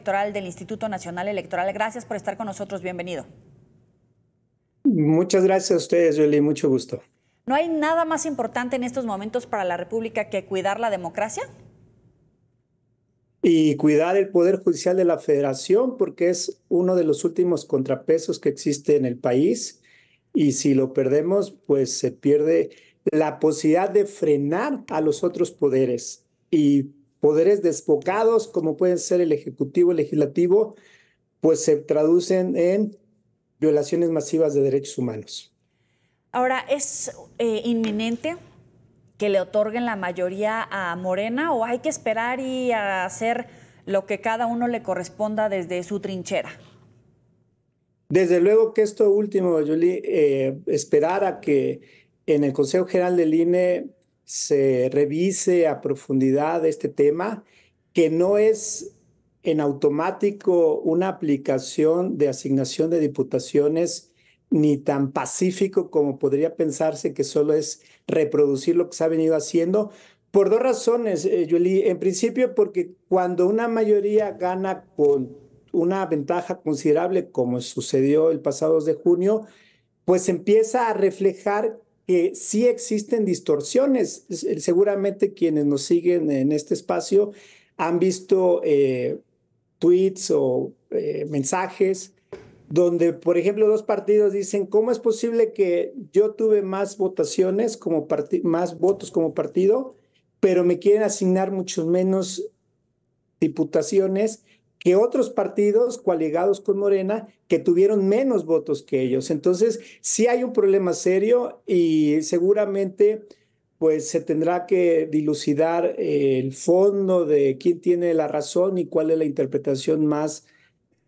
electoral del Instituto Nacional Electoral. Gracias por estar con nosotros, bienvenido. Muchas gracias a ustedes, Yoli, mucho gusto. ¿No hay nada más importante en estos momentos para la República que cuidar la democracia? Y cuidar el Poder Judicial de la Federación porque es uno de los últimos contrapesos que existe en el país y si lo perdemos, pues se pierde la posibilidad de frenar a los otros poderes y poderes desbocados, como pueden ser el Ejecutivo, el Legislativo, pues se traducen en violaciones masivas de derechos humanos. Ahora, ¿es eh, inminente que le otorguen la mayoría a Morena o hay que esperar y hacer lo que cada uno le corresponda desde su trinchera? Desde luego que esto último, Julie, eh, esperar a que en el Consejo General del INE se revise a profundidad este tema, que no es en automático una aplicación de asignación de diputaciones ni tan pacífico como podría pensarse que solo es reproducir lo que se ha venido haciendo, por dos razones, eh, En principio, porque cuando una mayoría gana con una ventaja considerable, como sucedió el pasado 2 de junio, pues empieza a reflejar que eh, sí existen distorsiones. Eh, seguramente quienes nos siguen en este espacio han visto eh, tweets o mensajes donde, por ejemplo, dos partidos dicen, ¿cómo es posible que yo tuve más votaciones, como más votos como partido, pero me quieren asignar muchos menos diputaciones que otros partidos coaligados con Morena que tuvieron menos votos que ellos. Entonces, sí hay un problema serio y seguramente pues se tendrá que dilucidar eh, el fondo de quién tiene la razón y cuál es la interpretación más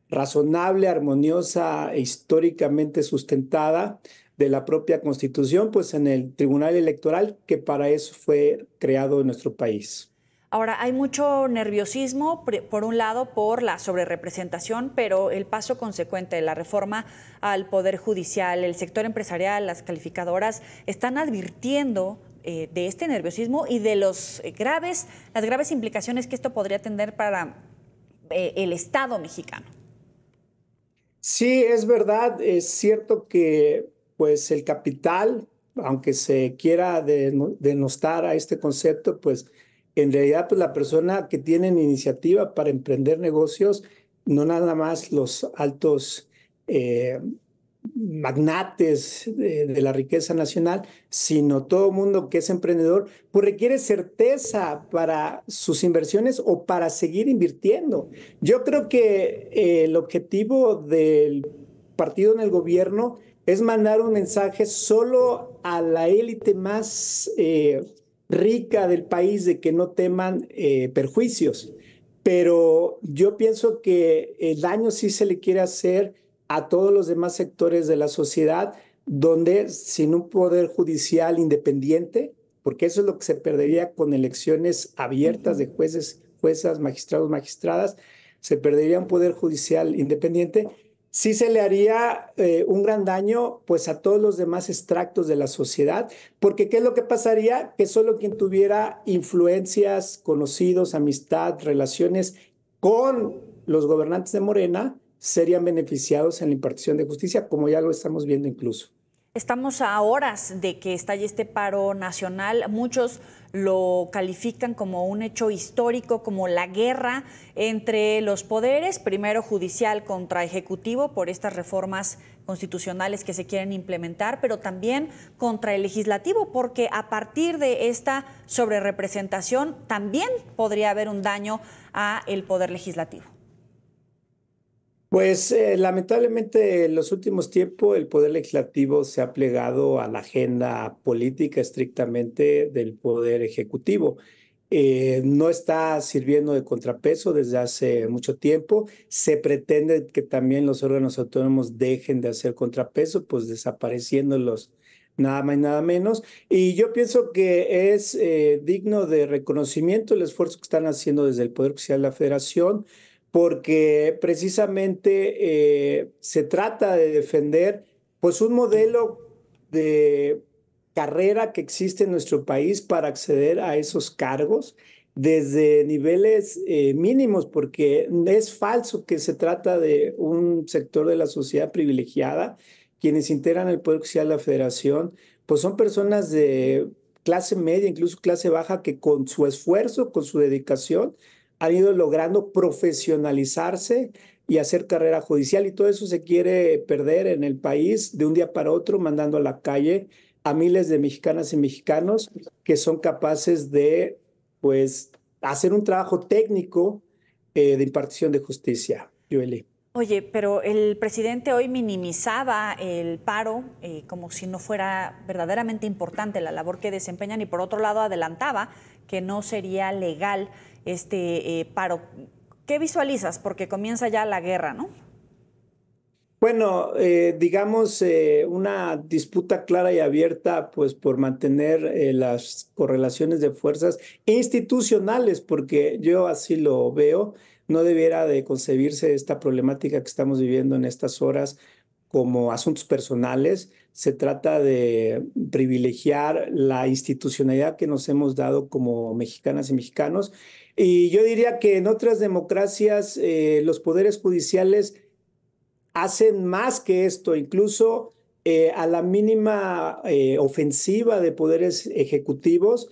razonable, armoniosa e históricamente sustentada de la propia Constitución, pues en el Tribunal Electoral, que para eso fue creado en nuestro país. Ahora, hay mucho nerviosismo, por un lado, por la sobrerepresentación, pero el paso consecuente de la reforma al Poder Judicial, el sector empresarial, las calificadoras, están advirtiendo eh, de este nerviosismo y de los eh, graves, las graves implicaciones que esto podría tener para eh, el Estado mexicano. Sí, es verdad, es cierto que pues el capital, aunque se quiera denostar a este concepto, pues en realidad pues, la persona que tiene iniciativa para emprender negocios, no nada más los altos eh, magnates de, la riqueza nacional, sino todo mundo que es emprendedor, pues requiere certeza para sus inversiones o para seguir invirtiendo. Yo creo que eh, el objetivo del partido en el gobierno es mandar un mensaje solo a la élite más... Eh, rica del país de que no teman eh, perjuicios. Pero yo pienso que el daño sí se le quiere hacer a todos los demás sectores de la sociedad, donde sin un poder judicial independiente, porque eso es lo que se perdería con elecciones abiertas de jueces, juezas, magistrados, magistradas, se perdería un poder judicial independiente sí se le haría eh, un gran daño pues a todos los demás extractos de la sociedad, porque ¿qué es lo que pasaría? Que solo quien tuviera influencias, conocidos, amistad, relaciones con los gobernantes de Morena serían beneficiados en la impartición de justicia, como ya lo estamos viendo incluso. Estamos a horas de que estalle este paro nacional. Muchos lo califican como un hecho histórico, como la guerra entre los poderes, primero judicial contra ejecutivo por estas reformas constitucionales que se quieren implementar, pero también contra el legislativo, porque a partir de esta sobrerepresentación también podría haber un daño a el poder legislativo. Pues eh, lamentablemente en los últimos tiempos el Poder Legislativo se ha plegado a la agenda política estrictamente del Poder Ejecutivo. Eh, no está sirviendo de contrapeso desde hace mucho tiempo. Se pretende que también los órganos autónomos dejen de hacer contrapeso, pues desapareciéndolos nada más y nada menos. Y yo pienso que es eh, digno de reconocimiento el esfuerzo que están haciendo desde el Poder Judicial de la Federación porque precisamente eh, se trata de defender pues un modelo de carrera que existe en nuestro país para acceder a esos cargos desde niveles eh, mínimos, porque es falso que se trata de un sector de la sociedad privilegiada. Quienes integran el Poder Social de la Federación, pues son personas de clase media, incluso clase baja, que con su esfuerzo, con su dedicación, han ido logrando profesionalizarse y hacer carrera judicial y todo eso se quiere perder en el país de un día para otro mandando a la calle a miles de mexicanas y mexicanos que son capaces de pues hacer un trabajo técnico eh, de impartición de justicia. Oye, pero el presidente hoy minimizaba el paro eh, como si no fuera verdaderamente importante la labor que desempeñan y por otro lado adelantaba que no sería legal este eh, paro. ¿Qué visualizas? Porque comienza ya la guerra, ¿no? Bueno, eh, digamos una disputa clara y abierta, pues por mantener las correlaciones de fuerzas institucionales, porque yo así lo veo no debiera de concebirse esta problemática que estamos viviendo en estas horas como asuntos personales, se trata de privilegiar la institucionalidad que nos hemos dado como mexicanas y mexicanos. Y yo diría que en otras democracias eh, los poderes judiciales hacen más que esto, incluso eh, a la mínima eh, ofensiva de poderes ejecutivos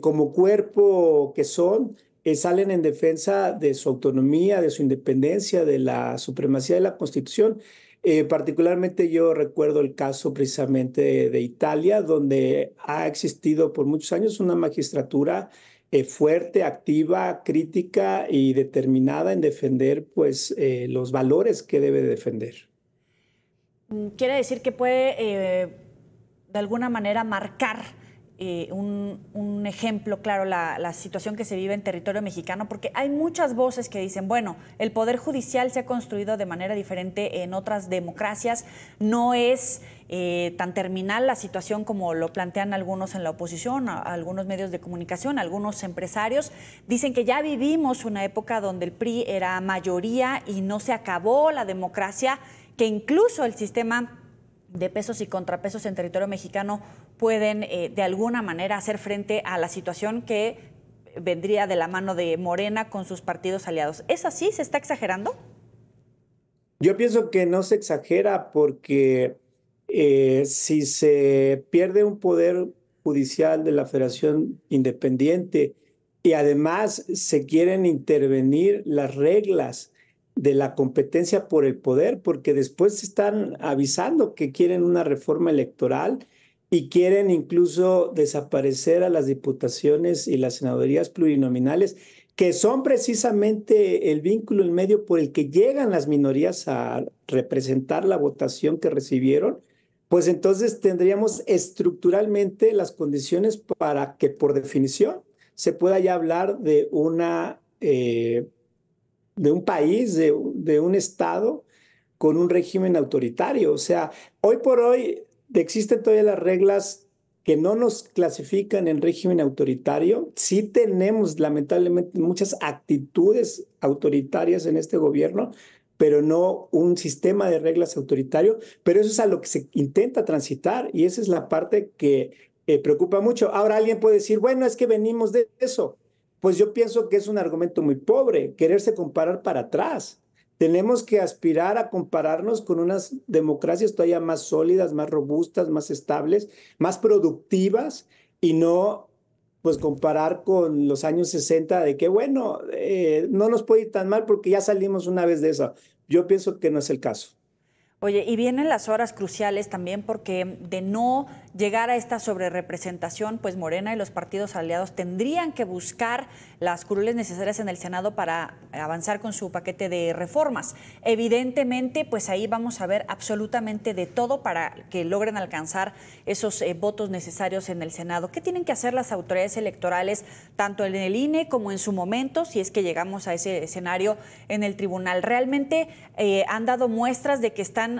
como cuerpo que son, eh, salen en defensa de su autonomía, de su independencia, de la supremacía de la Constitución. Eh, particularmente yo recuerdo el caso precisamente de, Italia, donde ha existido por muchos años una magistratura eh, fuerte, activa, crítica y determinada en defender pues, los valores que debe defender. Mm, quiere decir que puede de alguna manera marcar eh, un, ejemplo claro la, situación que se vive en territorio mexicano, porque hay muchas voces que dicen, bueno, el Poder Judicial se ha construido de manera diferente en otras democracias, no es eh, tan terminal la situación como lo plantean algunos en la oposición, algunos medios de comunicación, algunos empresarios, dicen que ya vivimos una época donde el PRI era mayoría y no se acabó la democracia, que incluso el sistema de pesos y contrapesos en territorio mexicano pueden eh, de alguna manera hacer frente a la situación que vendría de la mano de Morena con sus partidos aliados. ¿Es así? ¿Se está exagerando? Yo pienso que no se exagera porque eh, si se pierde un poder judicial de la Federación Independiente y además se quieren intervenir las reglas de la competencia por el poder, porque después están avisando que quieren una reforma electoral y quieren incluso desaparecer a las diputaciones y las senadorías plurinominales, que son precisamente el vínculo el medio por el que llegan las minorías a representar la votación que recibieron, pues entonces tendríamos estructuralmente las condiciones para que por definición se pueda ya hablar de una... Eh, de un país, de, de un Estado con un régimen autoritario. O sea, hoy por hoy existen todavía las reglas que no nos clasifican en régimen autoritario. Sí tenemos, lamentablemente, muchas actitudes autoritarias en este gobierno, pero no un sistema de reglas autoritario. Pero eso es a lo que se intenta transitar y esa es la parte que eh, preocupa mucho. Ahora alguien puede decir, bueno, es que venimos de eso. Pues yo pienso que es un argumento muy pobre, quererse comparar para atrás. Tenemos que aspirar a compararnos con unas democracias todavía más sólidas, más robustas, más estables, más productivas y no pues comparar con los años 60 de que bueno, eh, no nos puede ir tan mal porque ya salimos una vez de eso. Yo pienso que no es el caso. Oye, y vienen las horas cruciales también porque de no llegar a esta sobrerepresentación, pues Morena y los partidos aliados tendrían que buscar las curules necesarias en el Senado para avanzar con su paquete de reformas. Evidentemente, pues ahí vamos a ver absolutamente de todo para que logren alcanzar esos eh, votos necesarios en el Senado. ¿Qué tienen que hacer las autoridades electorales, tanto en el INE como en su momento, si es que llegamos a ese escenario en el tribunal? Realmente eh, han dado muestras de que están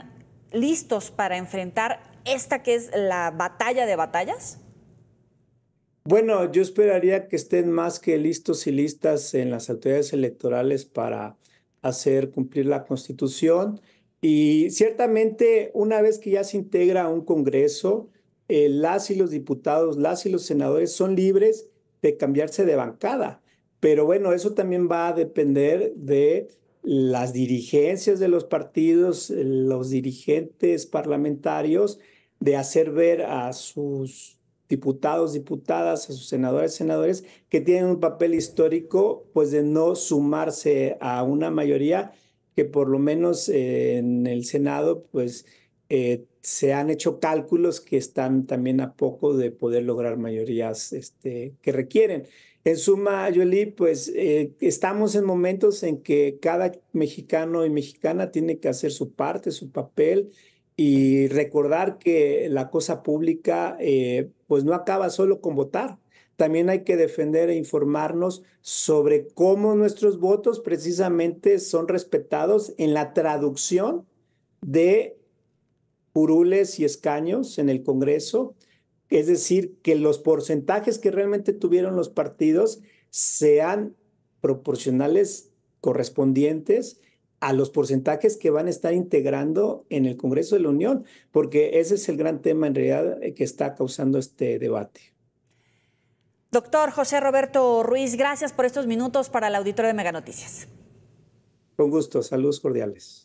listos para enfrentar esta que es la batalla de batallas? Bueno, yo esperaría que estén más que listos y listas en las autoridades electorales para hacer cumplir la constitución. Y ciertamente, una vez que ya se integra un Congreso, eh, las y los diputados, las y los senadores son libres de cambiarse de bancada. Pero bueno, eso también va a depender de las dirigencias de los partidos, los dirigentes parlamentarios, de hacer ver a sus diputados, diputadas, a sus senadores, senadores, que tienen un papel histórico, pues de no sumarse a una mayoría que por lo menos eh, en el Senado, pues eh, se han hecho cálculos que están también a poco de poder lograr mayorías este, que requieren. En suma, Yoli, pues eh, estamos en momentos en que cada mexicano y mexicana tiene que hacer su parte, su papel y recordar que la cosa pública eh, pues no acaba solo con votar. También hay que defender e informarnos sobre cómo nuestros votos precisamente son respetados en la traducción de curules y escaños en el Congreso es decir, que los porcentajes que realmente tuvieron los partidos sean proporcionales correspondientes a los porcentajes que van a estar integrando en el Congreso de la Unión, porque ese es el gran tema en realidad eh, que está causando este debate. Doctor José Roberto Ruiz, gracias por estos minutos para el auditorio de Meganoticias. Con gusto, saludos cordiales.